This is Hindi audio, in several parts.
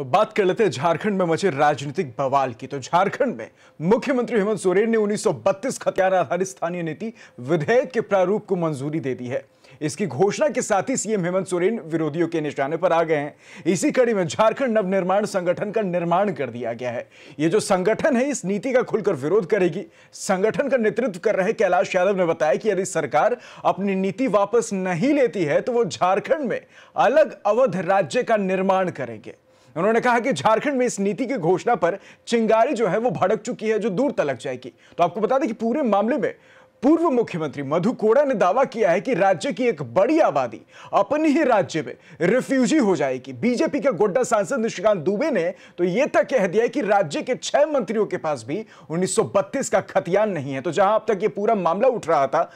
तो बात कर लेते हैं झारखंड में मचे राजनीतिक बवाल की तो झारखंड में मुख्यमंत्री हेमंत सोरेन ने 1932 हथियार आधारित स्थानीय नीति विधेयक के प्रारूप को मंजूरी दे दी है इसकी घोषणा के साथ ही सीएम हेमंत सोरेन विरोधियों के निशाने पर आ गए हैं इसी कड़ी में झारखंड नवनिर्माण संगठन का निर्माण कर दिया गया है ये जो संगठन है इस नीति का खुलकर विरोध करेगी संगठन का नेतृत्व कर रहे कैलाश यादव ने बताया कि यदि सरकार अपनी नीति वापस नहीं लेती है तो वो झारखंड में अलग अवध राज्य का निर्माण करेंगे उन्होंने कहा कि झारखंड में इस नीति की घोषणा पर चिंगारी जो है वो भड़क चुकी है जो दूर तलक जाएगी तो आपको बता दें कि पूरे मामले में पूर्व मुख्यमंत्री मधु कोड़ा ने दावा किया है कि राज्य की एक बड़ी आबादी अपने ही राज्य में रिफ्यूजी हो जाएगी बीजेपी के गोड्डा सांसद निशिकांत दुबे ने तो यह तक कह दिया है कि राज्य के छह मंत्रियों के पास भी 1932 का खतियान नहीं है तो जहां अब तक यह पूरा मामला उठ रहा था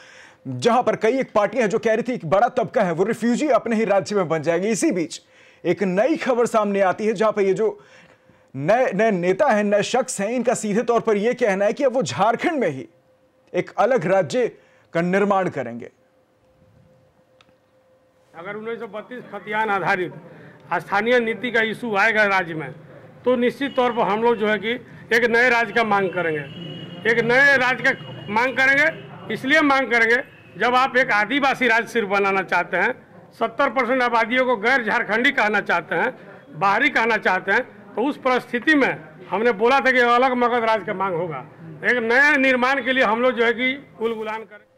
जहां पर कई एक पार्टियां जो कह रही थी बड़ा तबका है वो रिफ्यूजी अपने ही राज्य में बन जाएगी इसी बीच एक नई खबर सामने आती है जहां पर ये जो नए नए नेता हैं नए शख्स हैं इनका सीधे तौर पर यह कहना है कि अब वो झारखंड में ही एक अलग राज्य का निर्माण करेंगे अगर उन्नीस सौ बत्तीस खतियान आधारित स्थानीय नीति का इशू आएगा राज्य में तो निश्चित तौर पर हम लोग जो है कि एक नए राज्य का मांग करेंगे एक नए राज्य का मांग करेंगे इसलिए मांग करेंगे जब आप एक आदिवासी राज्य सिर्फ बनाना चाहते हैं सत्तर परसेंट आबादियों को गैर झारखंडी कहना चाहते हैं बाहरी कहना चाहते हैं तो उस परिस्थिति में हमने बोला था कि अलग मगध राज का मांग होगा एक नए निर्माण के लिए हम लोग जो है कि कुल गुलान करें